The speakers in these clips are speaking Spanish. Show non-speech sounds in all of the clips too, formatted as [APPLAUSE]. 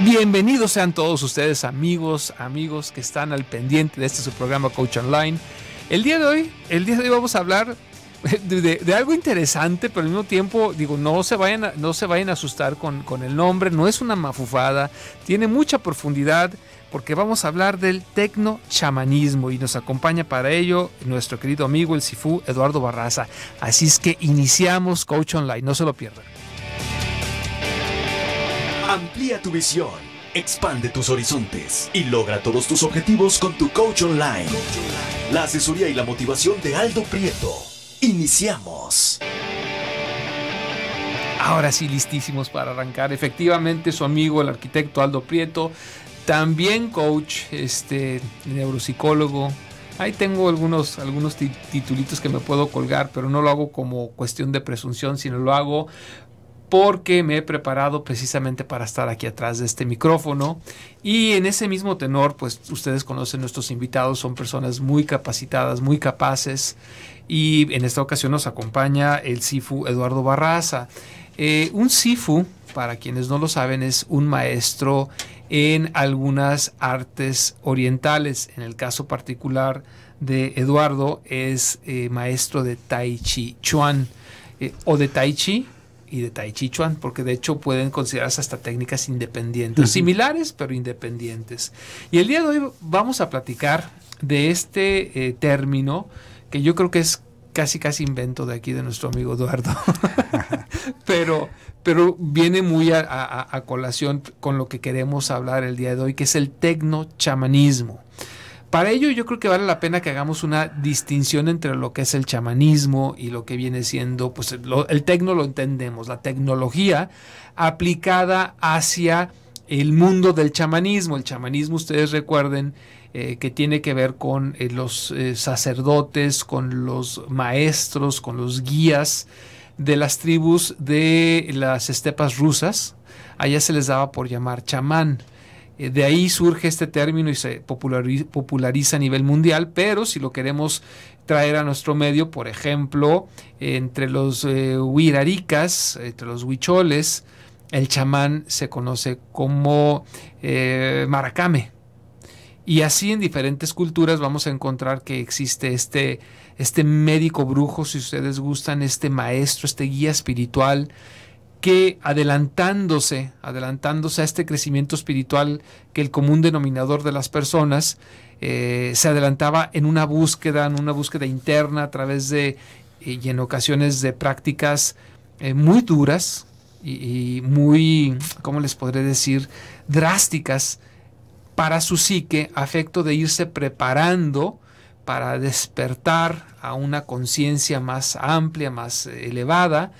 Bienvenidos sean todos ustedes, amigos, amigos que están al pendiente de este su programa Coach Online. El día de hoy, el día de hoy vamos a hablar de, algo interesante, pero al mismo tiempo, digo, no se vayan a, no se a asustar con, con el nombre, no es una mafufada, tiene mucha profundidad, porque vamos a hablar del tecno chamanismo y nos acompaña para ello nuestro querido amigo el Sifu Eduardo Barraza. Así es que iniciamos Coach Online, no se lo pierdan. Amplía tu visión, expande tus horizontes y logra todos tus objetivos con tu coach online. La asesoría y la motivación de Aldo Prieto. Iniciamos. Ahora sí, listísimos para arrancar. Efectivamente, su amigo, el arquitecto Aldo Prieto, también coach, este, neuropsicólogo, Ahí tengo algunos, algunos titulitos que me puedo colgar, pero no lo hago como cuestión de presunción, sino lo hago porque me he preparado precisamente para estar aquí atrás de este micrófono. Y en ese mismo tenor, pues ustedes conocen nuestros invitados, son personas muy capacitadas, muy capaces. Y en esta ocasión nos acompaña el Sifu Eduardo Barraza. Eh, un Sifu, para quienes no lo saben, es un maestro en algunas artes orientales. En el caso particular de Eduardo, es eh, maestro de Tai Chi Chuan eh, o de Tai Chi y de Tai Chi Chuan, porque de hecho pueden considerarse hasta técnicas independientes, similares pero independientes. Y el día de hoy vamos a platicar de este eh, término que yo creo que es casi casi invento de aquí de nuestro amigo Eduardo, [LAUGHS] pero, pero viene muy a, a, colación con lo que queremos hablar el día de hoy, que es el tecno chamanismo. Para ello yo creo que vale la pena que hagamos una distinción entre lo que es el chamanismo y lo que viene siendo, pues el, tecno lo entendemos, la tecnología aplicada hacia el mundo del chamanismo. El chamanismo, ustedes recuerden, eh, que tiene que ver con eh, los eh, sacerdotes, con los maestros, con los guías de las tribus de las estepas rusas. Allá se les daba por llamar chamán. Eh, de ahí surge este término y se populariza, a nivel mundial, pero si lo queremos traer a nuestro medio, por ejemplo, entre los huiraricas, eh, entre los huicholes, el chamán se conoce como eh, maracame. Y así en diferentes culturas vamos a encontrar que existe este, este médico brujo, si ustedes gustan, este maestro, este guía espiritual que adelantándose, adelantándose a este crecimiento espiritual que el común denominador de las personas eh, se adelantaba en una búsqueda, en una búsqueda interna a través de eh, y en ocasiones de prácticas eh, muy duras y, y, muy, ¿cómo les podré decir?, drásticas para su psique, afecto de irse preparando para despertar a una conciencia más amplia, más elevada,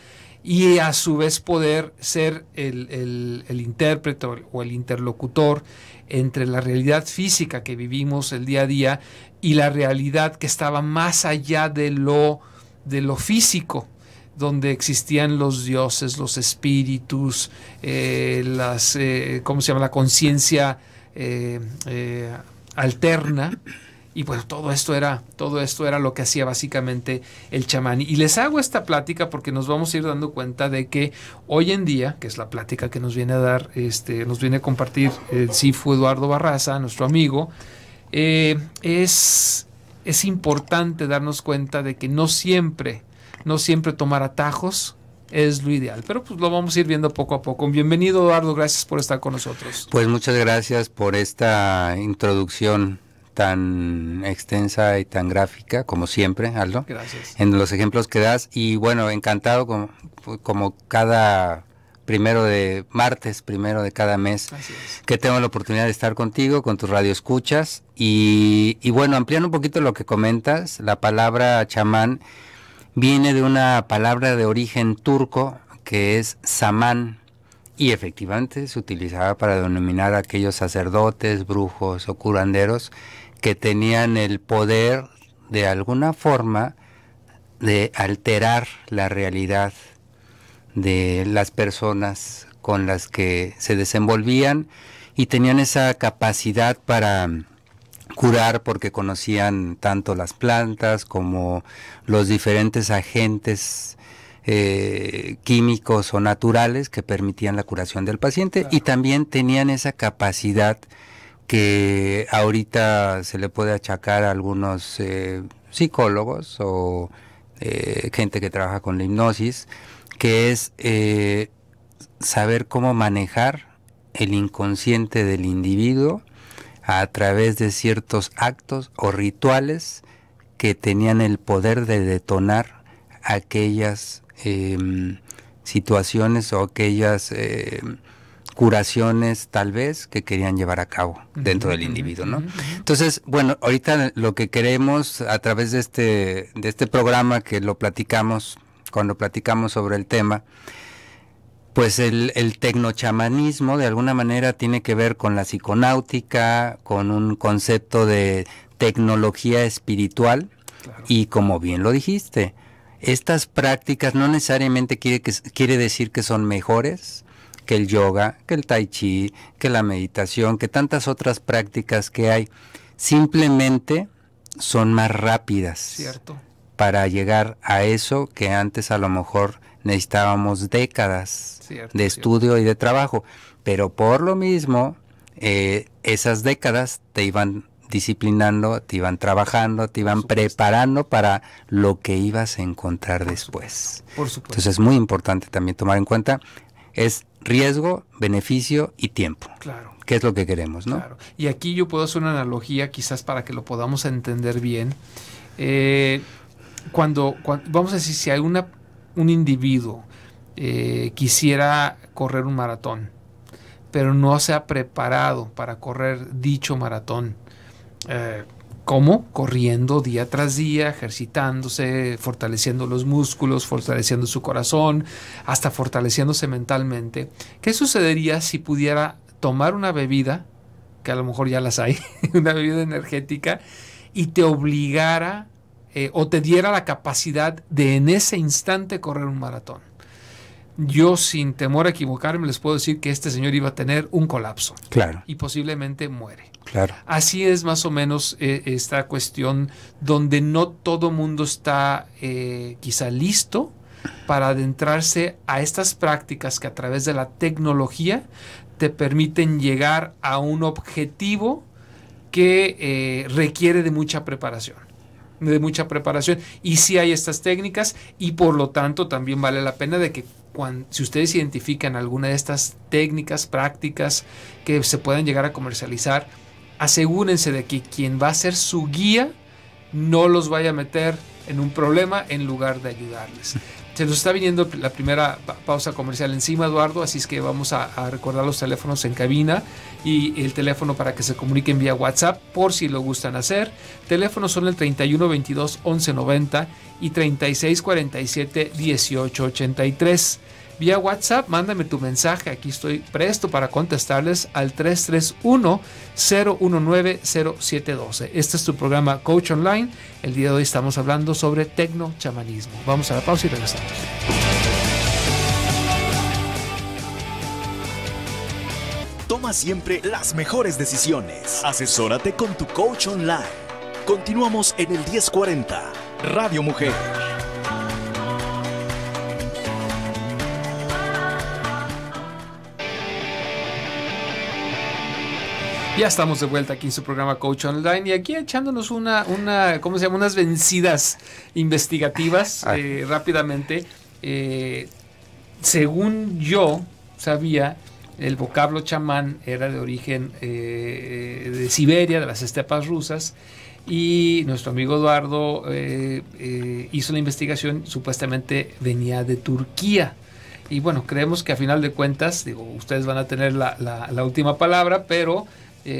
y a su vez poder ser el, intérprete o el interlocutor entre la realidad física que vivimos el día a día y la realidad que estaba más allá de lo, de lo físico, donde existían los dioses, los espíritus, eh, las, eh, ¿cómo se llama? La conciencia eh, alterna y bueno, todo esto era, todo esto era lo que hacía básicamente el chamán. Y les hago esta plática porque nos vamos a ir dando cuenta de que hoy en día, que es la plática que nos viene a dar, este, nos viene a compartir el eh, fue Eduardo Barraza, nuestro amigo, eh, es, es importante darnos cuenta de que no siempre, no siempre tomar atajos es lo ideal. Pero pues lo vamos a ir viendo poco a poco. Bienvenido, Eduardo, gracias por estar con nosotros. Pues muchas gracias por esta introducción tan extensa y tan gráfica, como siempre, Aldo. Gracias. En los ejemplos que das. Y bueno, encantado como, cada primero de martes, primero de cada mes, que tengo la oportunidad de estar contigo, con tus radioescuchas. Y, y bueno, ampliando un poquito lo que comentas, la palabra chamán viene de una palabra de origen turco que es samán y efectivamente se utilizaba para denominar a aquellos sacerdotes, brujos o curanderos que tenían el poder de alguna forma de alterar la realidad de las personas con las que se desenvolvían y tenían esa capacidad para curar porque conocían tanto las plantas como los diferentes agentes eh, químicos o naturales que permitían la curación del paciente y también tenían esa capacidad que ahorita se le puede achacar a algunos eh, psicólogos o eh, gente que trabaja con la hipnosis, que es eh, saber cómo manejar el inconsciente del individuo a través de ciertos actos o rituales que tenían el poder de detonar aquellas situaciones o aquellas curaciones tal vez que querían llevar a cabo dentro del individuo, ¿no? Entonces, bueno, ahorita lo que queremos a través de este, de este programa que lo platicamos, cuando platicamos sobre el tema, pues el, el tecnochamanismo de alguna manera tiene que ver con la psiconáutica, con un concepto de tecnología espiritual y como bien lo dijiste, estas prácticas no necesariamente quiere, que, quiere decir que son mejores, que el yoga, que el tai chi, que la meditación, que tantas otras prácticas que hay, simplemente son más rápidas Cierto. para llegar a eso que antes a lo mejor necesitábamos décadas de estudio y de trabajo. Pero por lo mismo, eh, esas décadas te iban disciplinando, te iban trabajando, te iban preparando para lo que ibas a encontrar después. Por Entonces es muy importante también tomar en cuenta es riesgo, beneficio y tiempo. Claro. ¿Qué es lo que queremos, no? Claro. Y aquí yo puedo hacer una analogía quizás para que lo podamos entender bien. Eh, cuando, vamos a decir, si hay una, un individuo eh, quisiera correr un maratón, pero no se ha preparado para correr dicho maratón, eh, ¿Cómo? Corriendo día tras día, ejercitándose, fortaleciendo los músculos, fortaleciendo su corazón, hasta fortaleciéndose mentalmente. ¿Qué sucedería si pudiera tomar una bebida, que a lo mejor ya las hay, [LAUGHS] una bebida energética, y te obligara eh, o te diera la capacidad de en ese instante correr un maratón? yo sin temor a equivocarme les puedo decir que este señor iba a tener un colapso. Claro. Y posiblemente muere. Claro. Así es más o menos eh, esta cuestión donde no todo mundo está eh, quizá listo para adentrarse a estas prácticas que a través de la tecnología te permiten llegar a un objetivo que eh, requiere de mucha preparación de mucha preparación y si hay estas técnicas y por lo tanto también vale la pena de que si ustedes identifican alguna de estas técnicas, prácticas que se pueden llegar a comercializar, asegúrense de que quien va a ser su guía no los vaya a meter en un problema en lugar de ayudarles. [LAUGHS] Se nos está viniendo la primera pausa comercial encima, Eduardo, así es que vamos a recordar los teléfonos en cabina y el teléfono para que se comuniquen vía WhatsApp por si lo gustan hacer. Teléfonos son el 31 22 11 90 y 36 47 18 83. Vía WhatsApp, mándame tu mensaje, aquí estoy presto para contestarles al 331-019-0712. Este es tu programa Coach Online. El día de hoy estamos hablando sobre tecno chamanismo. Vamos a la pausa y regresamos. toma siempre las mejores decisiones. Asesórate con tu coach online. Continuamos en el 1040, Radio Mujer. Ya estamos de vuelta aquí en su programa Coach Online y aquí echándonos una, una ¿cómo se llama? Unas vencidas investigativas ah. eh, rápidamente. Eh, según yo sabía, el vocablo chamán era de origen eh, eh, de Siberia, de las estepas rusas, y nuestro amigo Eduardo eh, hizo la investigación, supuestamente venía de Turquía. Y bueno, creemos que a final de cuentas, digo, ustedes van a tener la, última palabra, pero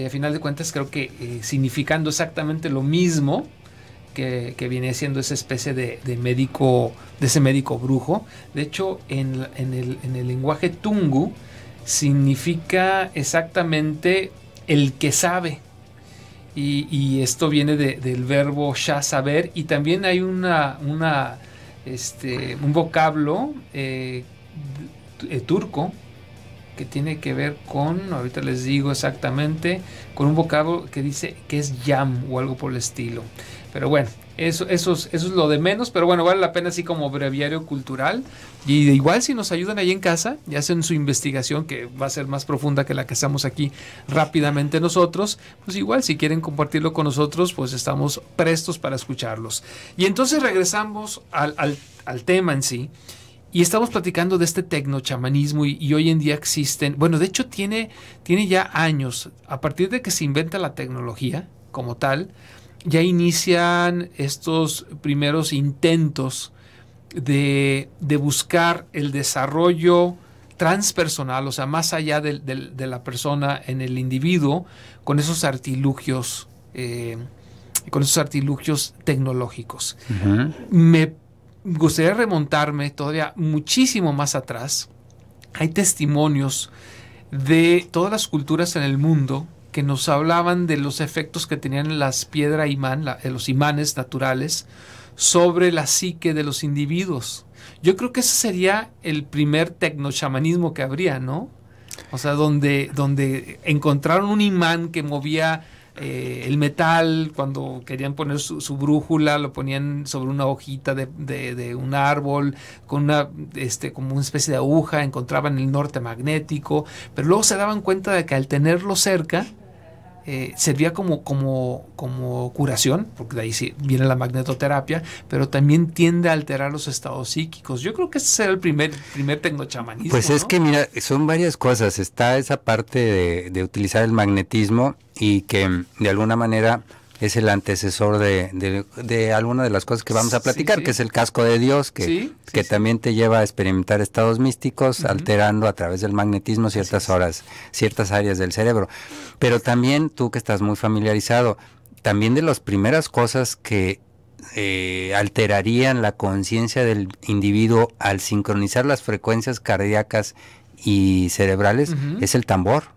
a final de cuentas creo que significando exactamente lo mismo, que, viene siendo esa especie de, médico, de ese médico brujo. De hecho, en, el, en el, lenguaje tungu significa exactamente el que sabe. Y, esto viene del verbo ya saber. Y también hay una, una este, un vocablo eh, turco que tiene que ver con, ahorita les digo exactamente, con un vocablo que dice que es yam o algo por el estilo. Pero bueno, eso, eso, es, lo de menos, pero bueno, vale la pena así como breviario cultural. Y de igual si nos ayudan ahí en casa y hacen su investigación, que va a ser más profunda que la que estamos aquí rápidamente nosotros, pues igual si quieren compartirlo con nosotros, pues estamos prestos para escucharlos. Y entonces regresamos al, tema en sí. Y estamos platicando de este tecnochamanismo y, y hoy en día existen, bueno, de hecho tiene, tiene ya años, a partir de que se inventa la tecnología como tal, ya inician estos primeros intentos de, buscar el desarrollo transpersonal, o sea, más allá de, la persona en el individuo, con esos artilugios, eh, con esos artilugios tecnológicos. Me gustaría remontarme todavía muchísimo más atrás. Hay testimonios de todas las culturas en el mundo que nos hablaban de los efectos que tenían las piedras imán, los imanes naturales, sobre la psique de los individuos. Yo creo que ese sería el primer tecnochamanismo que habría, ¿no? O sea, donde, donde encontraron un imán que movía eh, el metal, cuando querían poner su, brújula, lo ponían sobre una hojita de, de, un árbol, con una, este, como una especie de aguja, encontraban el norte magnético, pero luego se daban cuenta de que al tenerlo cerca, eh, servía como, como, como curación, porque de ahí viene la magnetoterapia, pero también tiende a alterar los estados psíquicos. Yo creo que ese será el primer, primer tecnochamanismo. Pues es que, mira, son varias cosas. Está esa parte de, de utilizar el magnetismo y que de alguna manera es el antecesor de, alguna de las cosas que vamos a platicar, que es el casco de Dios, que, que también te lleva a experimentar estados místicos, alterando a través del magnetismo ciertas horas, ciertas áreas del cerebro. Pero también tú que estás muy familiarizado, también de las primeras cosas que eh, alterarían la conciencia del individuo al sincronizar las frecuencias cardíacas y cerebrales es el tambor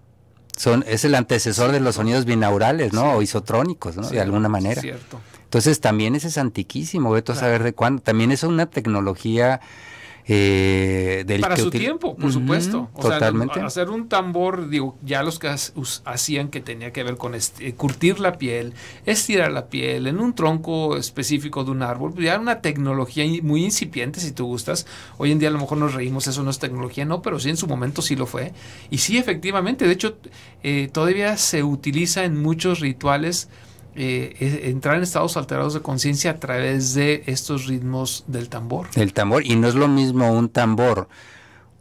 es el antecesor de los sonidos binaurales, ¿no? O isotrónicos, ¿no? de alguna manera. Cierto. Entonces también ese es antiquísimo, veto a saber de cuándo. También es una tecnología eh, Para su tiempo, por supuesto. totalmente. hacer un tambor, digo, ya los que hacían que tenía que ver con este, curtir la piel, estirar la piel en un tronco específico de un árbol, pues ya era una tecnología muy incipiente, si tú gustas. Hoy en día a lo mejor nos reímos, eso no es tecnología, no, pero sí en su momento sí lo fue. Y sí, efectivamente, de hecho, eh, todavía se utiliza en muchos rituales eh, entrar en estados alterados de conciencia a través de estos ritmos del tambor. El tambor, y no es lo mismo un tambor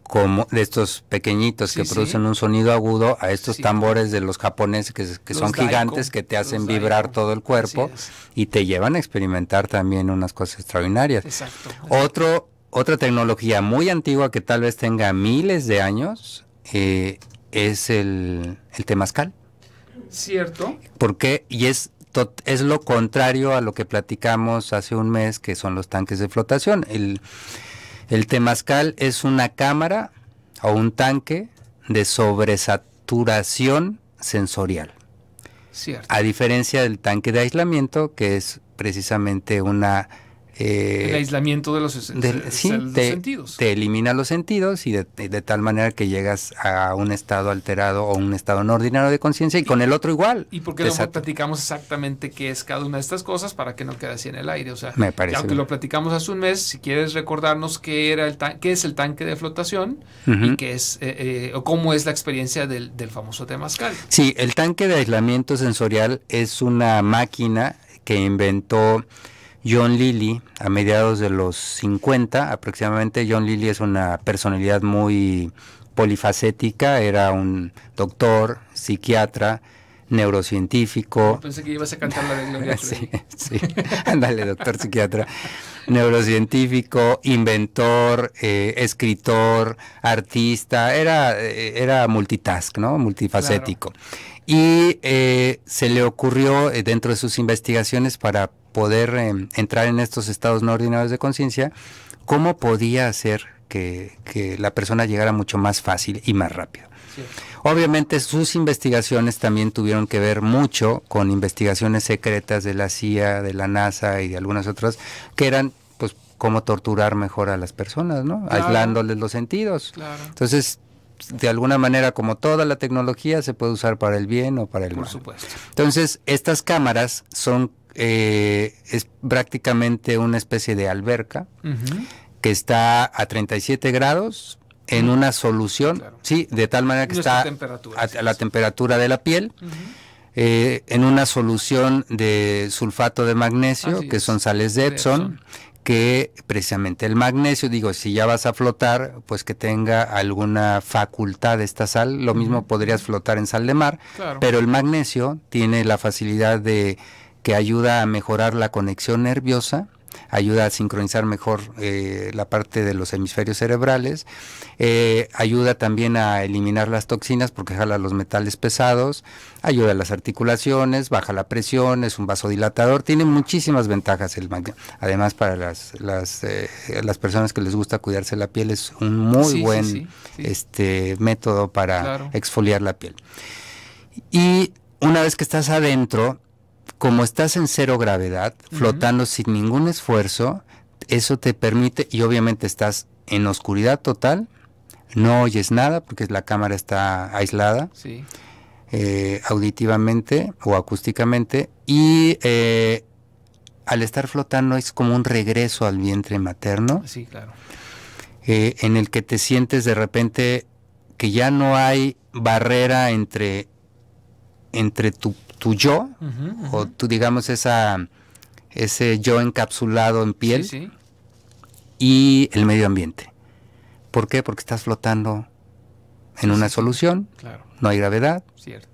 como de estos pequeñitos que producen un sonido agudo a estos tambores de los japoneses que, son gigantes que te hacen vibrar todo el cuerpo y te llevan a experimentar también unas cosas extraordinarias. Otro, otra tecnología muy antigua que tal vez tenga miles de años eh, es el, el temazcal. Cierto. Porque, y es es lo contrario a lo que platicamos hace un mes, que son los tanques de flotación. El, el temazcal es una cámara o un tanque de sobresaturación sensorial. A diferencia del tanque de aislamiento, que es precisamente una eh, el aislamiento de los, sentidos. Te elimina los sentidos y de, tal manera que llegas a un estado alterado o un estado no ordinario de conciencia y, con el otro igual. ¿Y porque qué no platicamos exactamente qué es cada una de estas cosas para que no quede así en el aire? O sea, Me parece aunque lo platicamos hace un mes, si quieres recordarnos qué, era el qué es el tanque de flotación y qué es, eh, eh, o cómo es la experiencia del, famoso temazcal. Sí, el tanque de aislamiento sensorial es una máquina que inventó... John Lilly a mediados de los 50 aproximadamente. John Lilly es una personalidad muy polifacética, era un doctor, psiquiatra, neurocientífico. Pensé que ibas a cantar la de [LAUGHS] Sí, sí. Ándale, doctor psiquiatra. Neurocientífico, inventor, eh, escritor, artista. Era, eh, era multitask, ¿no? Multifacético. Y eh, se le ocurrió, dentro de sus investigaciones, para poder em, entrar en estos estados no ordinarios de conciencia, ¿cómo podía hacer que, la persona llegara mucho más fácil y más rápido? Obviamente sus investigaciones también tuvieron que ver mucho con investigaciones secretas de la CIA, de la NASA y de algunas otras, que eran pues cómo torturar mejor a las personas, ¿no? Aislándoles los sentidos. Entonces, de alguna manera, como toda la tecnología, se puede usar para el bien o para el mal. Por supuesto. Entonces, estas cámaras son eh, es prácticamente una especie de alberca que está a 37 grados en una solución, sí, de tal manera que está a, la temperatura de la piel. Eh, en una solución de sulfato de magnesio, que son sales de Epson, que precisamente el magnesio, digo, si ya vas a flotar, pues que tenga alguna facultad esta sal, lo mismo podrías flotar en sal de mar, pero el magnesio tiene la facilidad de que ayuda a mejorar la conexión nerviosa, ayuda a sincronizar mejor eh, la parte de los hemisferios cerebrales, eh, ayuda también a eliminar las toxinas porque jala los metales pesados, ayuda a las articulaciones, baja la presión, es un vasodilatador, tiene muchísimas ventajas. El Además, para las, eh, las, personas que les gusta cuidarse la piel, es un muy buen Este, método para exfoliar la piel. Y una vez que estás adentro, como estás en cero gravedad, flotando sin ningún esfuerzo, eso te permite, y obviamente estás en oscuridad total, no oyes nada porque la cámara está aislada. Eh, auditivamente o acústicamente y eh, al estar flotando es como un regreso al vientre materno. Sí, claro. Eh, en el que te sientes de repente que ya no hay barrera entre, entre tu tu yo, o tú digamos, esa, ese yo encapsulado en piel, y el medio ambiente. ¿Por qué? Porque estás flotando en una solución, no hay gravedad,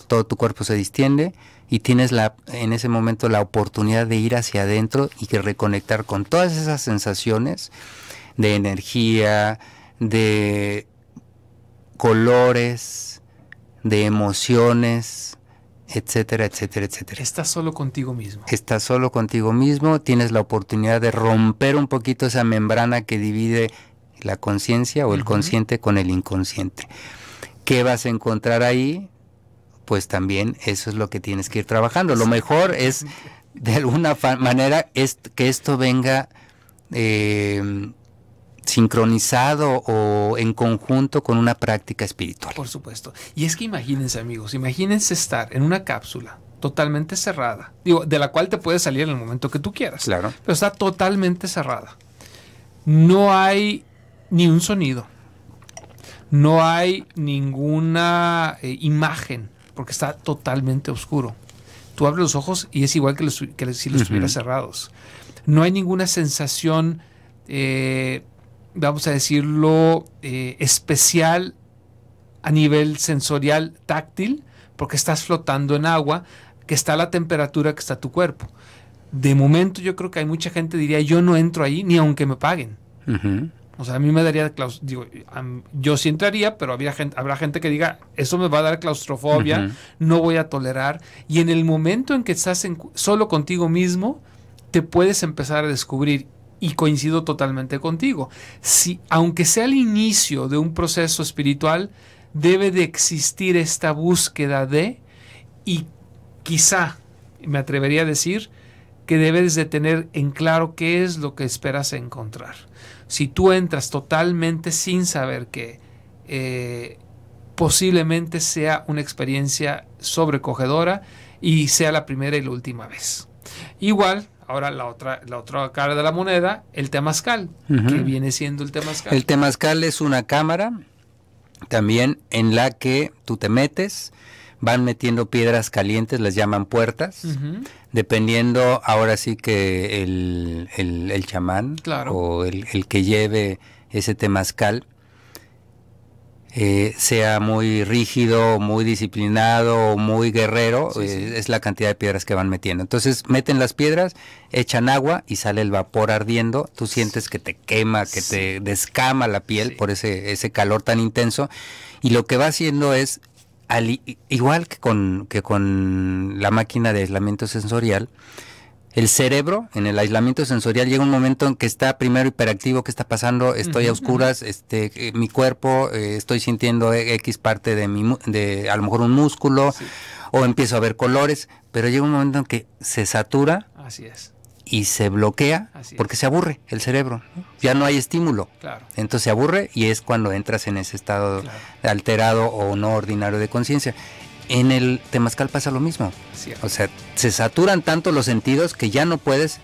todo tu cuerpo se distiende y tienes la, en ese momento la oportunidad de ir hacia adentro y que reconectar con todas esas sensaciones de energía, de colores, de emociones, etcétera, etcétera, etcétera. Estás solo contigo mismo. Estás solo contigo mismo, tienes la oportunidad de romper un poquito esa membrana que divide la conciencia o el consciente con el inconsciente. ¿Qué vas a encontrar ahí? Pues también eso es lo que tienes que ir trabajando. Lo mejor es, de alguna manera, es que esto venga eh, sincronizado o en conjunto con una práctica espiritual. Por supuesto. Y es que imagínense amigos, imagínense estar en una cápsula totalmente cerrada, digo, de la cual te puedes salir en el momento que tú quieras. Claro. Pero está totalmente cerrada. No hay ni un sonido. No hay ninguna eh, imagen, porque está totalmente oscuro. Tú abres los ojos y es igual que, si los uh cerrados. No hay ninguna sensación eh, vamos a decirlo, eh, especial a nivel sensorial táctil, porque estás flotando en agua, que está a la temperatura que está tu cuerpo. De momento yo creo que hay mucha gente diría, yo no entro ahí ni aunque me paguen. O sea, a mí me daría digo, yo sí entraría, pero habrá gente que diga, eso me va a dar claustrofobia, no voy a tolerar. Y en el momento en que estás solo contigo mismo, te puedes empezar a descubrir y coincido totalmente contigo. Si, aunque sea el inicio de un proceso espiritual, debe de existir esta búsqueda de y quizá, me atrevería a decir, que debes de tener en claro qué es lo que esperas encontrar. Si tú entras totalmente sin saber que. Eh, posiblemente sea una experiencia sobrecogedora y sea la primera y la última vez. Igual Ahora la otra, la otra cara de la moneda, el temazcal. que viene siendo el temazcal? El temazcal es una cámara también en la que tú te metes, van metiendo piedras calientes, las llaman puertas, dependiendo ahora sí que el, el, chamán o el, el, que lleve ese temazcal eh, sea muy rígido, muy disciplinado, muy guerrero, eh, es la cantidad de piedras que van metiendo. Entonces meten las piedras, echan agua y sale el vapor ardiendo. Tú sientes que te quema, que te descama la piel por ese, ese calor tan intenso. Y lo que va haciendo es, al, igual que con, que con la máquina de aislamiento sensorial, el cerebro en el aislamiento sensorial llega un momento en que está primero hiperactivo, ¿qué está pasando? Estoy a oscuras, este, eh, mi cuerpo, eh, estoy sintiendo e, X parte de mi, de a lo mejor un músculo, o empiezo a ver colores, pero llega un momento en que se satura. Y se bloquea porque se aburre el cerebro. Ya no hay estímulo. Entonces se aburre y es cuando entras en ese estado alterado o no ordinario de conciencia. En el temazcal pasa lo mismo. O sea, se saturan tanto los sentidos que ya no puedes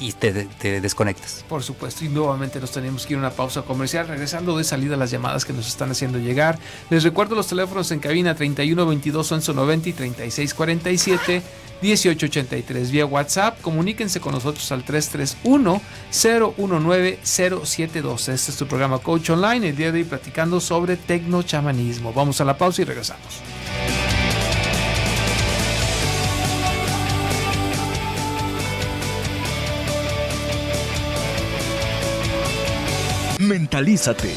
y te, desconectas. Por supuesto, y nuevamente nos tenemos que ir a una pausa comercial, regresando de salida a las llamadas que nos están haciendo llegar. Les recuerdo los teléfonos en cabina 31 22 y 36 47 vía WhatsApp. Comuníquense con nosotros al 331 019 0712. Este es tu programa Coach Online, el día de hoy platicando sobre tecnochamanismo. Vamos a la pausa y regresamos. Mentalízate.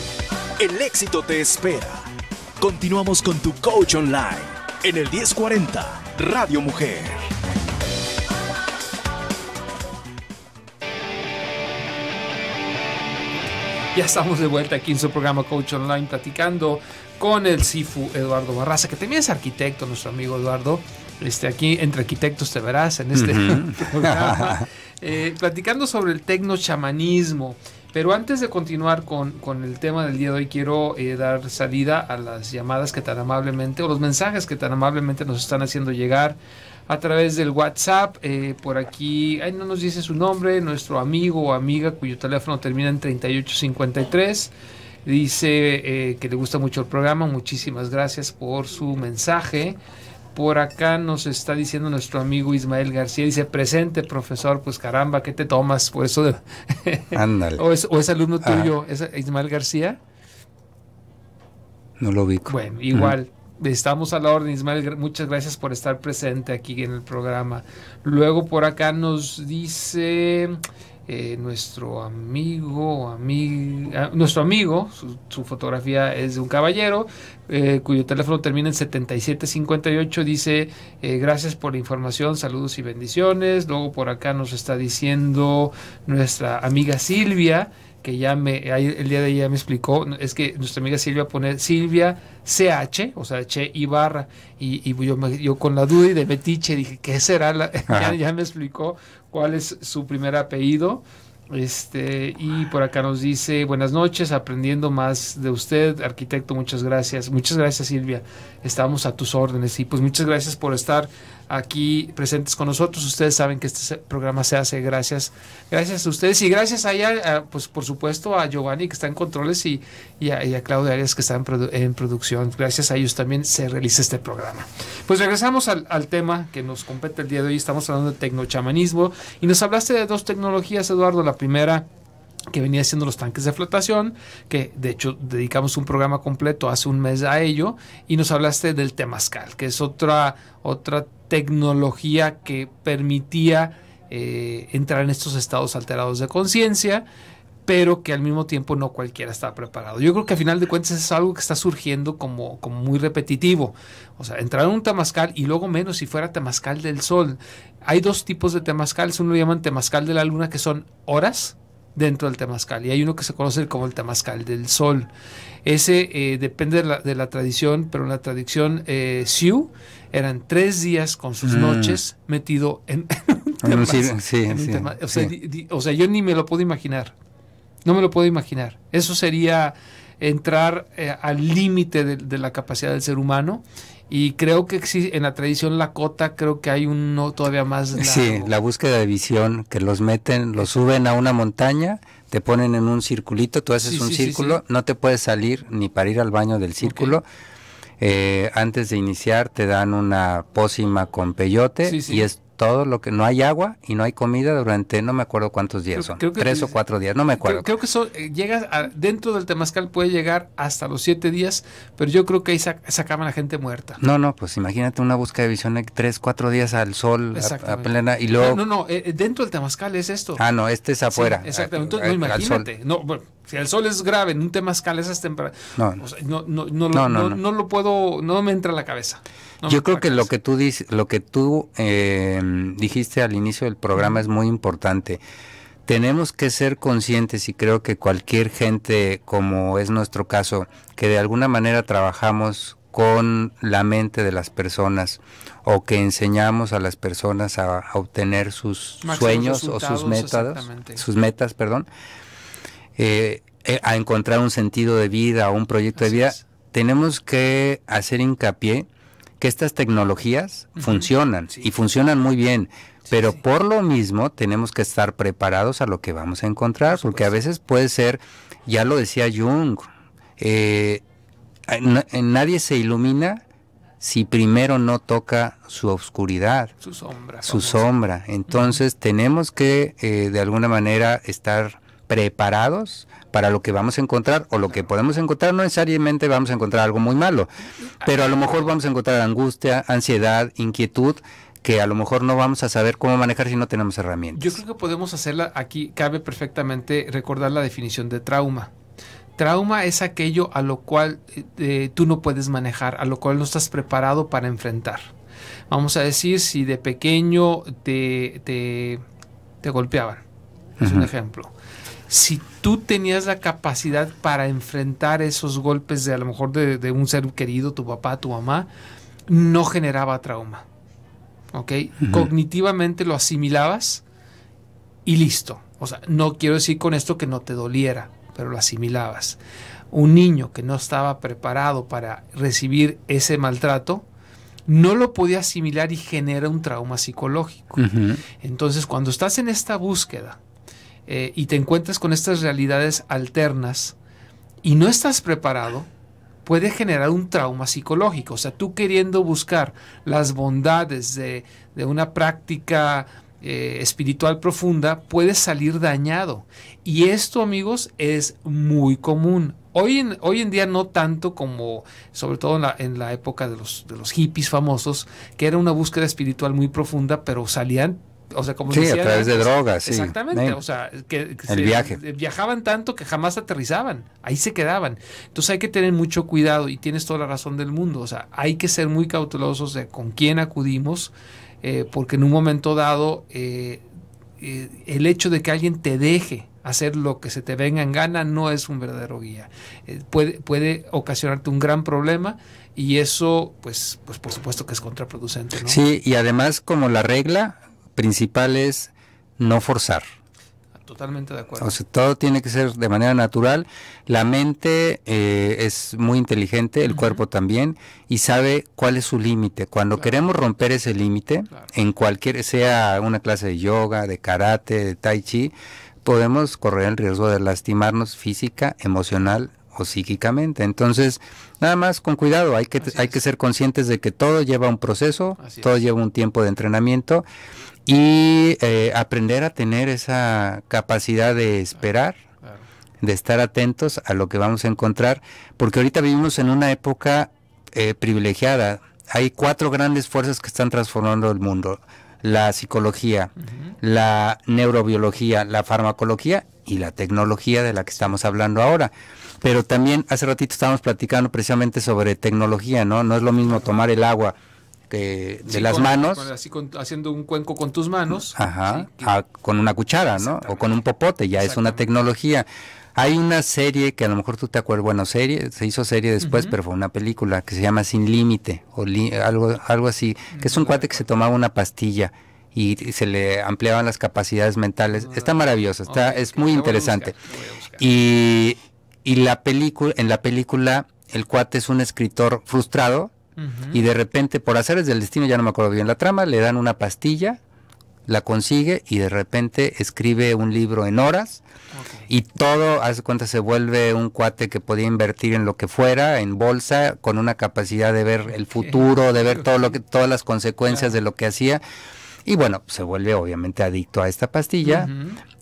El éxito te espera. Continuamos con tu coach online en el 1040 Radio Mujer. Ya estamos de vuelta aquí en su programa Coach Online platicando con el cifu Eduardo Barraza, que también es arquitecto, nuestro amigo Eduardo. Este, aquí entre arquitectos te verás en este [LAUGHS] programa. Eh, platicando sobre el tecno chamanismo. Pero antes de continuar con, el tema del día de hoy, quiero eh, dar salida a las llamadas que tan amablemente, o los mensajes que tan amablemente nos están haciendo llegar a través del WhatsApp. Eh, por aquí, ahí no nos dice su nombre, nuestro amigo o amiga cuyo teléfono termina en 3853. Dice eh, que le gusta mucho el programa, muchísimas gracias por su mensaje por acá nos está diciendo nuestro amigo Ismael García, dice, presente, profesor, pues caramba, ¿qué te tomas? Por eso... De... [LAUGHS] Ándale. o, es, alumno ah. tuyo, Ismael García? No lo vi. Bueno, igual. Estamos a la orden, Ismael. Muchas gracias por estar presente aquí en el programa. Luego por acá nos dice eh, nuestro amigo, nuestro amigo, su, fotografía es de un caballero, eh, cuyo teléfono termina en 7758, dice, eh, gracias por la información, saludos y bendiciones. Luego por acá nos está diciendo nuestra amiga Silvia, que ya me, el día de ayer me explicó, es que nuestra amiga Silvia pone Silvia CH, o sea, Che y y, y yo, con la duda y de betiche dije, ¿qué será? [LAUGHS] ya, me explicó cuál es su primer apellido. Este, y por acá nos dice, buenas noches, aprendiendo más de usted, arquitecto, muchas gracias. Muchas gracias, Silvia. Estamos a tus órdenes y pues muchas gracias por estar aquí presentes con nosotros. Ustedes saben que este programa se hace gracias, gracias a ustedes y gracias a ella, pues por supuesto a Giovanni que está en controles y, a, Claudia Arias que está en, en, producción. Gracias a ellos también se realiza este programa. Pues regresamos al, al tema que nos compete el día de hoy. Estamos hablando de tecnochamanismo y nos hablaste de dos tecnologías, Eduardo. La primera que venía haciendo los tanques de flotación, que de hecho dedicamos un programa completo hace un mes a ello, y nos hablaste del temascal que es otra, otra tecnología que permitía eh, entrar en estos estados alterados de conciencia, pero que al mismo tiempo no cualquiera está preparado. Yo creo que a final de cuentas es algo que está surgiendo como, como muy repetitivo. O sea, entrar en un temascal y luego menos si fuera temascal del sol. Hay dos tipos de temazcal, uno lo llaman temascal de la luna, que son horas, dentro del temazcal. Y hay uno que se conoce como el temazcal del sol. Ese eh, depende de la, tradición, pero en la tradición eh, eran tres días con sus mm. noches metido en, O sea, yo ni me lo puedo imaginar. No me lo puedo imaginar. Eso sería entrar eh, al límite de, la capacidad del ser humano y creo que en la tradición lakota creo que hay uno todavía más Sí, la búsqueda de visión, que los meten, los suben a una montaña, te ponen en un circulito, tú haces un círculo, no te puedes salir ni para ir al baño del círculo. Eh, antes de iniciar te dan una pócima con peyote y es todo lo que no hay agua y no hay comida durante no me acuerdo cuántos días son, tres o cuatro días, no me acuerdo. Creo, que eso eh, llega dentro del temazcal puede llegar hasta los siete días, pero yo creo que ahí sacaban a la gente muerta. No, no, pues imagínate una búsqueda de visión tres, cuatro días al sol, a, plena y luego. Ah, no, no, eh, eh, dentro del temazcal es esto. Ah, no, este es afuera. exactamente. no, imagínate. No, bueno, si el sol es grave en un tema esas temperaturas, no, no, no, no, no, lo puedo, no me entra a la cabeza. Yo creo que lo que tú, dices, lo que tú eh, dijiste al inicio del programa es muy importante. Tenemos que ser conscientes y creo que cualquier gente, como es nuestro caso, que de alguna manera trabajamos con la mente de las personas o que enseñamos a las personas a, obtener sus sueños o sus metas, sus metas, perdón eh, eh, a encontrar un sentido de vida o un proyecto de vida, tenemos que hacer hincapié que estas tecnologías funcionan y funcionan muy bien, pero por lo mismo tenemos que estar preparados a lo que vamos a encontrar, porque a veces puede ser, ya lo decía Jung, eh, nadie se ilumina si primero no toca su oscuridad, su sombra. Su sombra. Entonces tenemos que de alguna manera estar preparados para lo que vamos a encontrar o lo que podemos encontrar. No necesariamente vamos a encontrar algo muy malo, pero a lo mejor vamos a encontrar angustia, ansiedad, inquietud que a lo mejor no vamos a saber cómo manejar si no tenemos herramientas. Yo creo que podemos hacerla aquí, cabe perfectamente recordar la definición de trauma. Trauma es aquello a lo cual eh, eh, tú no puedes manejar, a lo cual no estás preparado para enfrentar. Vamos a decir, si de pequeño te, te, golpeaban, es un ejemplo si tú tenías la capacidad para enfrentar esos golpes de a lo mejor de, un ser querido, tu papá, tu mamá, no generaba trauma. ¿Ok? Cognitivamente lo asimilabas y listo. O sea, no quiero decir con esto que no te doliera, pero lo asimilabas. Un niño que no estaba preparado para recibir ese maltrato, no lo podía asimilar y genera un trauma psicológico. Entonces, cuando estás en esta búsqueda eh, y te encuentras con estas realidades alternas y no estás preparado, puede generar un trauma psicológico. O sea, tú queriendo buscar las bondades de, de una práctica eh, espiritual profunda, puedes salir dañado. Y esto, amigos, es muy común. Hoy en, hoy en día no tanto como, sobre todo en la, en la época de los, de los hippies famosos, que era una búsqueda espiritual muy profunda, pero salían como sí, a través de pues, drogas, Exactamente, o sea, que, el viaje. viajaban tanto que jamás aterrizaban, ahí se quedaban. Entonces hay que tener mucho cuidado y tienes toda la razón del mundo, o sea, hay que ser muy cautelosos de con quién acudimos, eh, porque en un momento dado eh, eh, el hecho de que alguien te deje hacer lo que se te venga en gana no es un verdadero guía. puede, puede ocasionarte un gran problema y eso, pues, pues por supuesto que es contraproducente. Sí, y además como la regla, principal es no forzar. Totalmente de acuerdo. todo tiene que ser de manera natural. La mente eh, es muy inteligente, el cuerpo también, y sabe cuál es su límite. Cuando queremos romper ese límite, en cualquier, sea una clase de yoga, de karate, de tai chi, podemos correr el riesgo de lastimarnos física, emocional o psíquicamente. Entonces, nada más con cuidado, hay que, hay que ser conscientes de que todo lleva un proceso, todo lleva un tiempo de entrenamiento y eh, aprender a tener esa capacidad de esperar, de estar atentos a lo que vamos a encontrar, porque ahorita vivimos en una época eh, privilegiada. Hay cuatro grandes fuerzas que están transformando el mundo. La psicología, la neurobiología, la farmacología y la tecnología de la que estamos hablando ahora. Pero también hace ratito estábamos platicando precisamente sobre tecnología, ¿no? No es lo mismo tomar el agua que eh, de las manos. así haciendo un cuenco con tus manos. Ajá, con una cuchara, ¿no? O con un popote, ya es una tecnología. Hay una serie que a lo mejor tú te acuerdas, bueno, serie, se hizo serie después, pero fue una película que se llama Sin Límite o algo, algo así, que es un cuate que se tomaba una pastilla y se le ampliaban las capacidades mentales. Mm, está maravilloso, está, es muy interesante. y, y, la película, en la película, el cuate es un escritor frustrado y de repente, por hacerles del destino, ya no me acuerdo bien la trama, le dan una pastilla, la consigue y de repente escribe un libro en horas. Y todo, hace cuenta, se vuelve un cuate que podía invertir en lo que fuera, en bolsa, con una capacidad de ver el futuro, de ver todo lo que, [LAUGHS] todas las consecuencias de lo que hacía. Y bueno, se vuelve obviamente adicto a esta pastilla.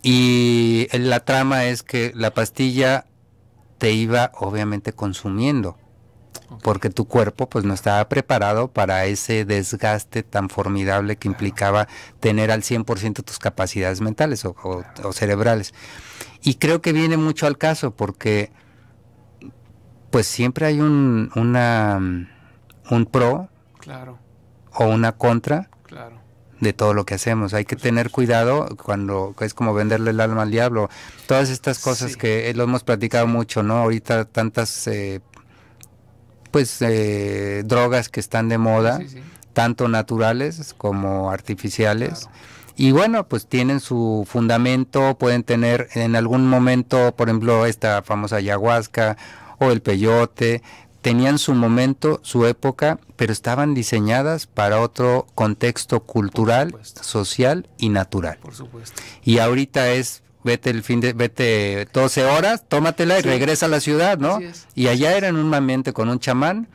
Y la trama es que la pastilla te iba obviamente consumiendo. Porque tu cuerpo pues no estaba preparado para ese desgaste tan formidable que implicaba tener al 100% tus capacidades mentales o, cerebrales. Y creo que viene mucho al caso porque pues siempre hay un, una, un pro claro. o una contra. Claro de todo lo que hacemos. Hay que tener cuidado cuando es como venderle el alma al diablo. Todas estas cosas que lo hemos platicado mucho, ¿no? Ahorita tantas eh, pues eh, drogas que están de moda, tanto naturales como artificiales. Y bueno, pues tienen su fundamento, pueden tener en algún momento, por ejemplo, esta famosa ayahuasca o el peyote, tenían su momento, su época, pero estaban diseñadas para otro contexto cultural, social y natural. Y ahorita es vete el fin de, vete 12 horas, tómatela y regresa a la ciudad, ¿no? Y allá era en un ambiente con un chamán,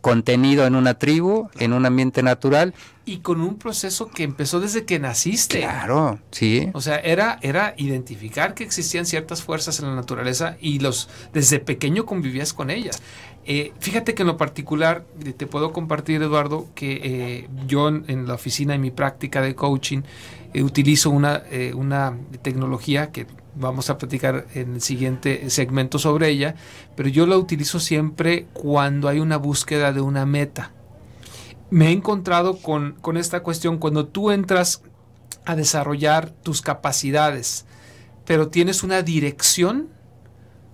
contenido en una tribu, en un ambiente natural. Y con un proceso que empezó desde que naciste. Claro, sí. O sea, era, era identificar que existían ciertas fuerzas en la naturaleza y los desde pequeño convivías con ellas. Eh, fíjate que en lo particular, eh, te puedo compartir, Eduardo, que eh, yo en, la oficina, y mi práctica de coaching, eh, utilizo eh, una, tecnología que vamos a platicar en el siguiente segmento sobre ella, pero yo la utilizo siempre cuando hay una búsqueda de una meta. Me he encontrado con, con esta cuestión cuando tú entras a desarrollar tus capacidades, pero tienes una dirección,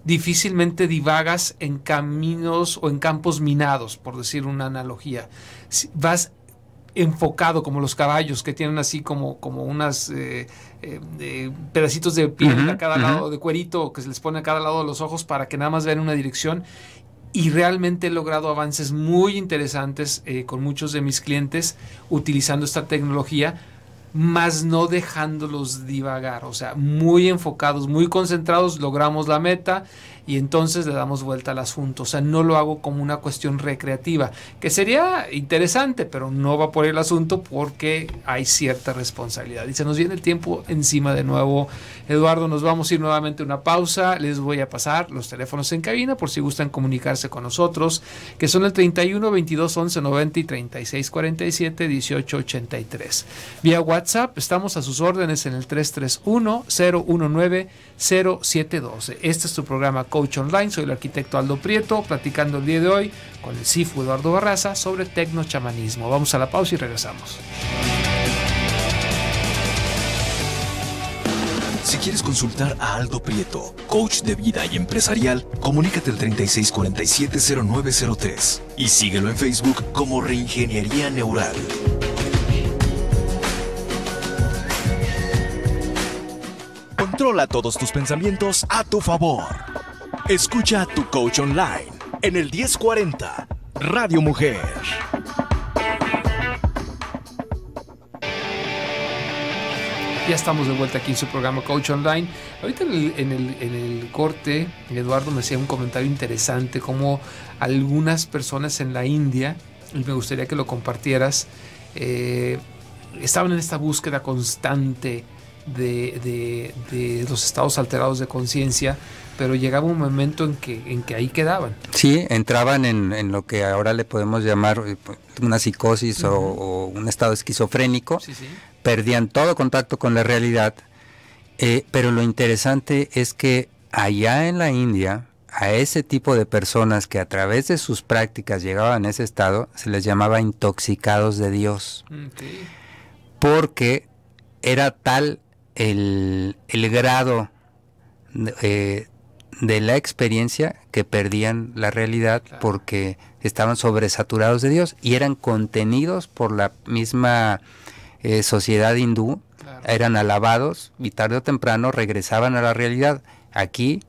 difícilmente divagas en caminos o en campos minados, por decir una analogía. Vas enfocado como los caballos que tienen así como, como unas eh, eh, eh, pedacitos de piel a cada lado de cuerito que se les pone a cada lado de los ojos para que nada más vean una dirección y realmente he logrado avances muy interesantes con muchos de mis clientes utilizando esta tecnología más no dejándolos divagar, o sea, muy enfocados, muy concentrados, logramos la meta, y entonces le damos vuelta al asunto. O sea, no lo hago como una cuestión recreativa, que sería interesante, pero no va por el asunto porque hay cierta responsabilidad. Y se nos viene el tiempo encima de nuevo. Eduardo, nos vamos a ir nuevamente a una pausa. Les voy a pasar los teléfonos en cabina por si gustan comunicarse con nosotros, que son el 31 22 11 90 y 36 47 18 83. Vía WhatsApp estamos a sus órdenes en el 331 019 0712. Este es tu programa coach online, soy el arquitecto Aldo Prieto, platicando el día de hoy con el CIFU Eduardo Barraza sobre tecnochamanismo. Vamos a la pausa y regresamos. Si quieres consultar a Aldo Prieto, coach de vida y empresarial, comunícate al 36470903 y síguelo en Facebook como Reingeniería Neural. Controla todos tus pensamientos a tu favor. Escucha a tu coach online en el 1040 Radio Mujer. Ya estamos de vuelta aquí en su programa Coach Online. Ahorita en el, corte, Eduardo me hacía un comentario interesante, como algunas personas en la India, y me gustaría que lo compartieras, eh, estaban en esta búsqueda constante de los estados alterados de conciencia, pero llegaba un momento en que, en que ahí quedaban. Sí, entraban en, lo que ahora le podemos llamar eh, pues, una psicosis o, un estado esquizofrénico, sí, perdían todo contacto con la realidad, eh, pero lo interesante es que allá en la India, a ese tipo de personas que a través de sus prácticas llegaban a ese estado, se les llamaba intoxicados de Dios, porque era tal el, grado eh, de la experiencia que perdían la realidad porque estaban sobresaturados de Dios y eran contenidos por la misma eh, sociedad hindú, eran alabados y tarde o temprano regresaban a la realidad. Aquí...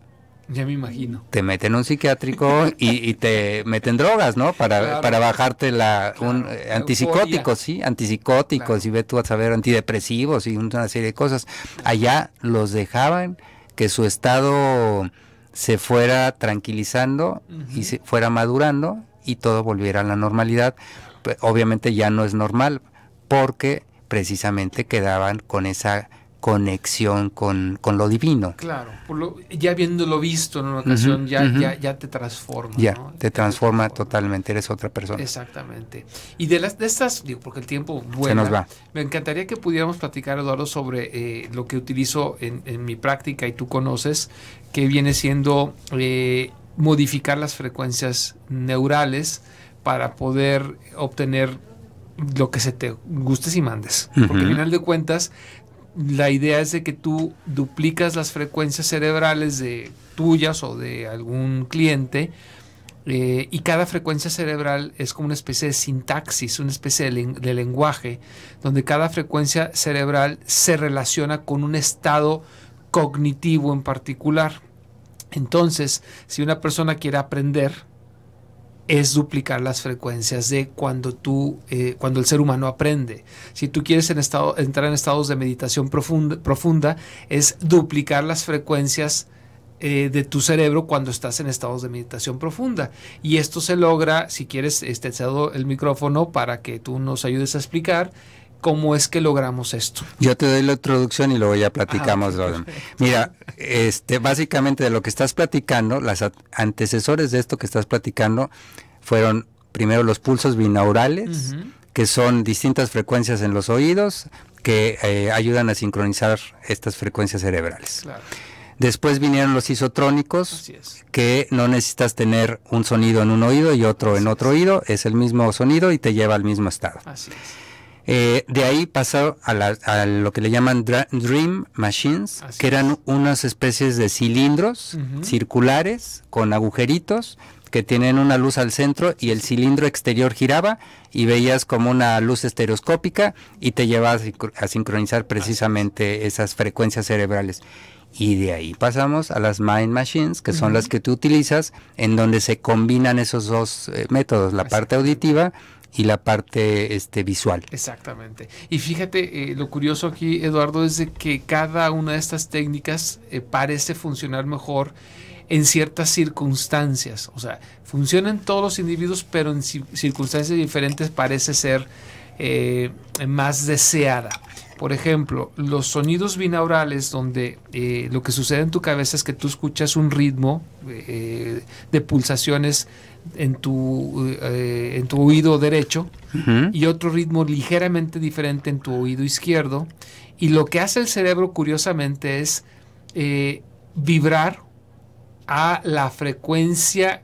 Ya me imagino. Te meten un psiquiátrico y, te meten drogas, ¿no? Para, para bajarte la... Eh, antipsicóticos, sí, antipsicóticos y ve tú a saber antidepresivos y una serie de cosas. Allá los dejaban que su estado se fuera tranquilizando y se fuera madurando y todo volviera a la normalidad. obviamente ya no es normal porque precisamente quedaban con esa conexión con, con lo divino. Claro, por lo, ya habiéndolo visto en una ocasión, ya, ya, ya, te transforma. Ya, te, transforma totalmente, eres otra persona. Exactamente. Y de, las, de estas, digo, porque el tiempo vuela, Se nos va. Me encantaría que pudiéramos platicar, Eduardo, sobre eh, lo que utilizo en, en, mi práctica y tú conoces, que viene siendo eh, modificar las frecuencias neurales para poder obtener lo que se te guste y mandes. Porque al final de cuentas, la idea es de que tú duplicas las frecuencias cerebrales de tuyas o de algún cliente eh, y cada frecuencia cerebral es como una especie de sintaxis, una especie de, de lenguaje, donde cada frecuencia cerebral se relaciona con un estado cognitivo en particular. Entonces, si una persona quiere aprender, es duplicar las frecuencias de cuando tú, eh, cuando el ser humano aprende. Si tú quieres entrar en estados de meditación profunda, profunda es duplicar las frecuencias eh, de tu cerebro cuando estás en estados de meditación profunda. Y esto se logra, si quieres, este, el micrófono para que tú nos ayudes a explicar ¿Cómo es que logramos esto? Yo te doy la introducción y luego ya platicamos. Ah, Mira, este, básicamente de lo que estás platicando, las antecesores de esto que estás platicando fueron primero los pulsos binaurales, que son distintas frecuencias en los oídos que eh, ayudan a sincronizar estas frecuencias cerebrales. Después vinieron los isotrónicos, que no necesitas tener un sonido en un oído y otro en otro oído, es el mismo sonido y te lleva al mismo estado. Así es. Eh, de ahí pasó a, lo que le llaman Dream Machines, que eran unas especies de cilindros circulares con agujeritos que tienen una luz al centro y el cilindro exterior giraba y veías como una luz estereoscópica y te llevaba a sincronizar precisamente esas frecuencias cerebrales. Y de ahí pasamos a las mind machines, que son las que tú utilizas, en donde se combinan esos dos eh, métodos, la parte auditiva y la parte este, visual. Exactamente. Y fíjate, eh, lo curioso aquí, Eduardo, es de que cada una de estas técnicas eh, parece funcionar mejor en ciertas circunstancias. O sea, funcionan todos los individuos, pero en circunstancias diferentes parece ser eh, más deseada por ejemplo, los sonidos binaurales, donde eh, lo que sucede en tu cabeza es que tú escuchas un ritmo eh, de pulsaciones en tu, eh, en tu oído derecho y otro ritmo ligeramente diferente en tu oído izquierdo. Y lo que hace el cerebro, curiosamente, es vibrar a la frecuencia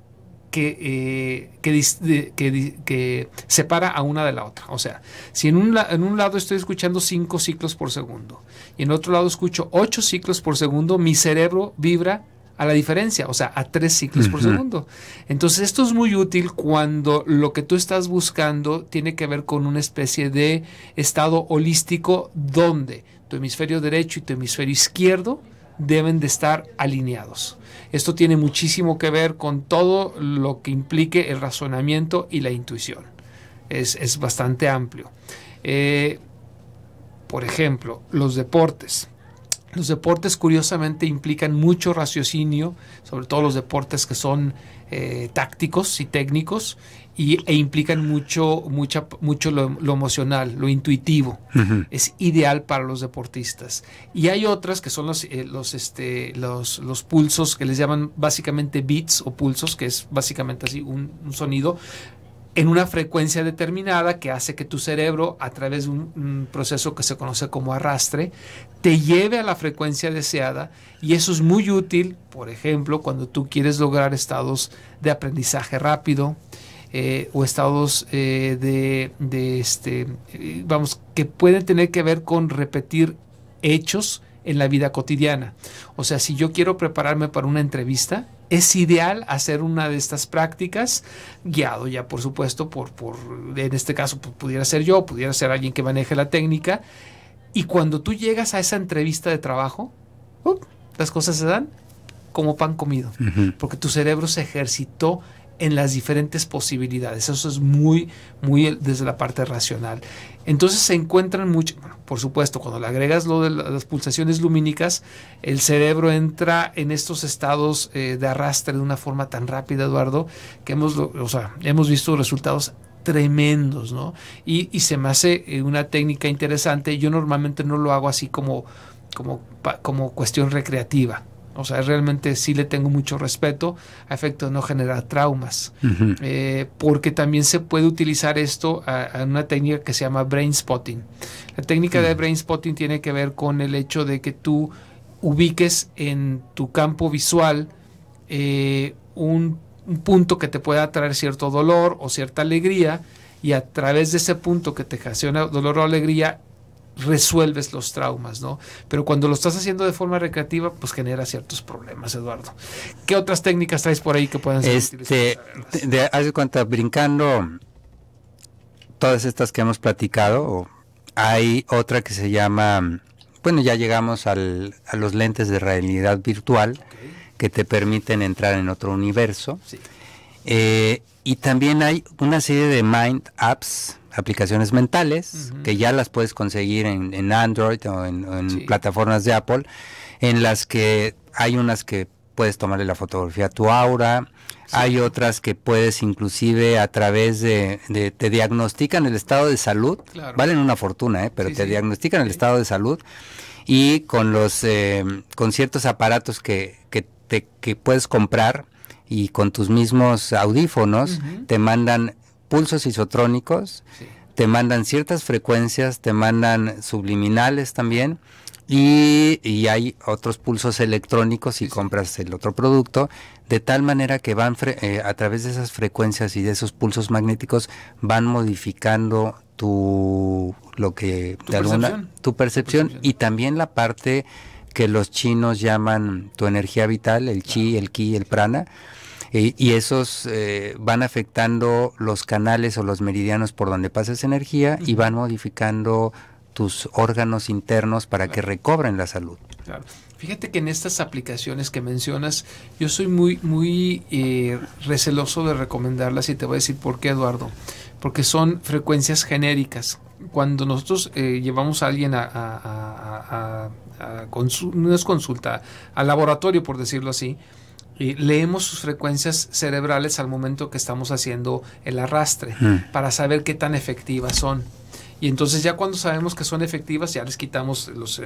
que, eh, que, que, separa a una de la otra. O sea, si en un, en un lado estoy escuchando cinco ciclos por segundo y en otro lado escucho ocho ciclos por segundo, mi cerebro vibra a la diferencia, o sea, a tres ciclos por segundo. Entonces, esto es muy útil cuando lo que tú estás buscando tiene que ver con una especie de estado holístico donde tu hemisferio derecho y tu hemisferio izquierdo deben de estar alineados. Esto tiene muchísimo que ver con todo lo que implique el razonamiento y la intuición. Es, bastante amplio. Eh, por ejemplo, los deportes. Los deportes curiosamente implican mucho raciocinio, sobre todo los deportes que son eh, tácticos y técnicos, y, e implican mucho, mucha, mucho lo, emocional, lo intuitivo. Es ideal para los deportistas. Y hay otras que son los, eh, los, este, los, los, pulsos que les llaman básicamente beats o pulsos, que es básicamente así un sonido, en una frecuencia determinada que hace que tu cerebro, a través de un, proceso que se conoce como arrastre, te lleve a la frecuencia deseada y eso es muy útil, por ejemplo, cuando tú quieres lograr estados de aprendizaje rápido eh, o estados eh, de, de, este, eh, vamos, que pueden tener que ver con repetir hechos en la vida cotidiana. O sea, si yo quiero prepararme para una entrevista, es ideal hacer una de estas prácticas, guiado ya por supuesto por, por en este caso pudiera ser yo, pudiera ser alguien que maneje la técnica. Y cuando tú llegas a esa entrevista de trabajo, las cosas se dan como pan comido, porque tu cerebro se ejercitó en las diferentes posibilidades. Eso es muy, muy desde la parte racional. Entonces se encuentran mucho por supuesto, cuando le agregas lo de las pulsaciones lumínicas, el cerebro entra en estos estados eh, de arrastre de una forma tan rápida, Eduardo, que hemos, o sea, hemos visto resultados tremendos, ¿no? Y, y, se me hace eh, una técnica interesante. Yo normalmente no lo hago así como, como cuestión recreativa o sea, realmente sí le tengo mucho respeto a efecto de no generar traumas. Eh, porque también se puede utilizar esto a, una técnica que se llama brain spotting. La técnica de mm. brain spotting tiene que ver con el hecho de que tú ubiques en tu campo visual eh, un, punto que te pueda traer cierto dolor o cierta alegría y a través de ese punto que te ocasiona dolor o alegría, resuelves los traumas, ¿no? Pero cuando lo estás haciendo de forma recreativa, pues genera ciertos problemas, Eduardo. ¿Qué otras técnicas traes por ahí que puedan ser este, útiles? De, haz cuenta, brincando todas estas que hemos platicado, hay otra que se llama, bueno, ya llegamos a los lentes de realidad virtual que te permiten entrar en otro universo. Eh, y también hay una serie de mind apps aplicaciones mentales, que ya las puedes conseguir en, Android o en, plataformas de Apple, en las que hay unas que puedes tomarle la fotografía a tu aura, hay otras que puedes inclusive a través de, te diagnostican el estado de salud, valen una fortuna, ¿eh? pero te diagnostican el estado de salud y con los eh, con ciertos aparatos que, que, te, puedes comprar, y con tus mismos audífonos te mandan pulsos isotrónicos, te mandan ciertas frecuencias, te mandan subliminales también. Y, y, hay otros pulsos electrónicos si compras el otro producto, de tal manera que van eh, a través de esas frecuencias y de esos pulsos magnéticos van modificando tu lo que percepción? tu percepción, y también la parte que los chinos llaman tu energía vital, el chi, el ki, el prana y esos eh, van afectando los canales o los meridianos por donde pasa esa energía y van modificando tus órganos internos para que recobren la salud. Fíjate que en estas aplicaciones que mencionas, yo soy muy, muy eh, receloso de recomendarlas y te voy a decir por qué, Eduardo. Porque son frecuencias genéricas. Cuando nosotros eh, llevamos a alguien a, a, a, consulta, al laboratorio, por decirlo así, y leemos sus frecuencias cerebrales al momento que estamos haciendo el arrastre mm. para saber qué tan efectivas son. Y entonces ya cuando sabemos que son efectivas, ya les quitamos los,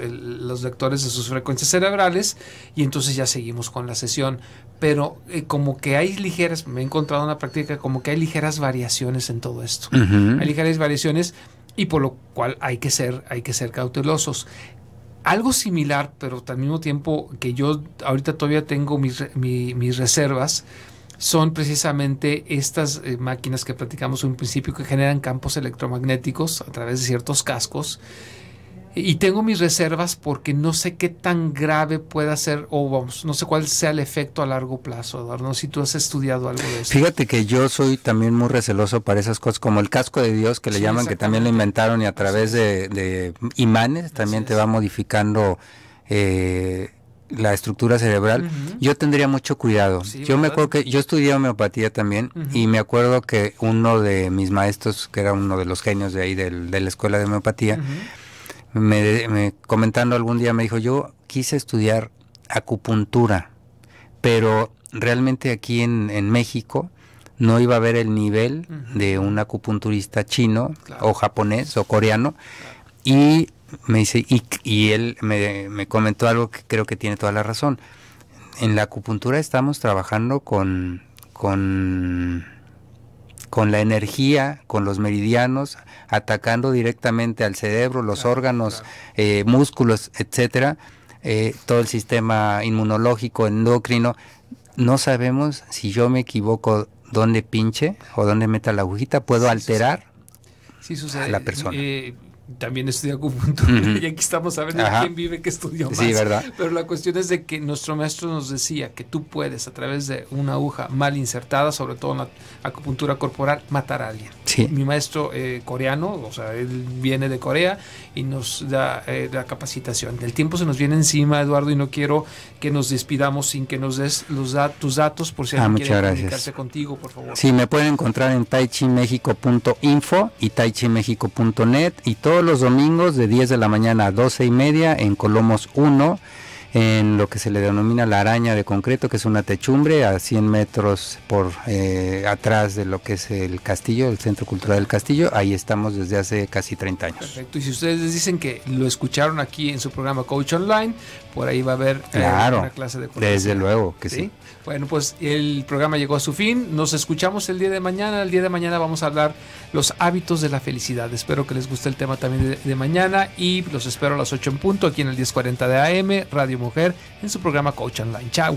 lectores de sus frecuencias cerebrales y entonces ya seguimos con la sesión. Pero eh, como que hay ligeras, me he encontrado una práctica, como que hay ligeras variaciones en todo esto. Hay ligeras variaciones y por lo cual hay que ser, hay que ser cautelosos algo similar, pero al mismo tiempo que yo ahorita todavía tengo mis, mis reservas, son precisamente estas eh, máquinas que platicamos en un principio que generan campos electromagnéticos a través de ciertos cascos y tengo mis reservas porque no sé qué tan grave pueda ser, o vamos, no sé cuál sea el efecto a largo plazo, Eduardo. si tú has estudiado algo de eso. Fíjate que yo soy también muy receloso para esas cosas, como el casco de Dios que le llaman, que también lo inventaron y a través de, imanes también te va modificando. Eh, la estructura cerebral, yo tendría mucho cuidado. yo me acuerdo que yo estudié homeopatía también y me acuerdo que uno de mis maestros, que era uno de los genios de ahí de la escuela de homeopatía, me, comentando algún día me dijo, yo quise estudiar acupuntura, pero realmente aquí en, México no iba a haber el nivel de un acupunturista chino o japonés o coreano. Y me dice, y, él me, comentó algo que creo que tiene toda la razón. En la acupuntura estamos trabajando con con la energía, con los meridianos, atacando directamente al cerebro, los órganos, eh, músculos, etcétera, eh, todo el sistema inmunológico, endocrino. No sabemos si yo me equivoco dónde pinche o dónde meta la agujita, puedo alterar a la persona. Eh, también estudia acupuntura [LAUGHS] y aquí estamos a ver quién vive que estudió más. Pero la cuestión es de que nuestro maestro nos decía que tú puedes a través de una aguja mal insertada, sobre todo en la acupuntura corporal, matar a alguien. Mi maestro eh, coreano, o sea, él viene de Corea y nos da eh, la capacitación. El tiempo se nos viene encima, Eduardo, y no quiero que nos despidamos sin que nos des los tus datos por si ah, alguien quiere gracias. comunicarse contigo, por favor. Sí, me pueden encontrar en taichimexico.info y taichimexico.net y todos los domingos de 10 de la mañana a 12 y media en Colomos 1 en lo que se le denomina la araña de concreto, que es una techumbre a 100 metros por eh, atrás de lo que es el castillo, el Centro Cultural del Castillo. Ahí estamos desde hace casi 30 años. Perfecto. Y si ustedes dicen que lo escucharon aquí en su programa Coach Online, por ahí va a haber eh, una clase de Claro. Desde luego que ¿Sí? Bueno, pues el programa llegó a su fin. Nos escuchamos el día de mañana. El día de mañana vamos a hablar los hábitos de la felicidad. Espero que les guste el tema también de, mañana y los espero a las 8 en punto aquí en el 1040 de AM, Radio Mujer, en su programa Coach Online. Chao.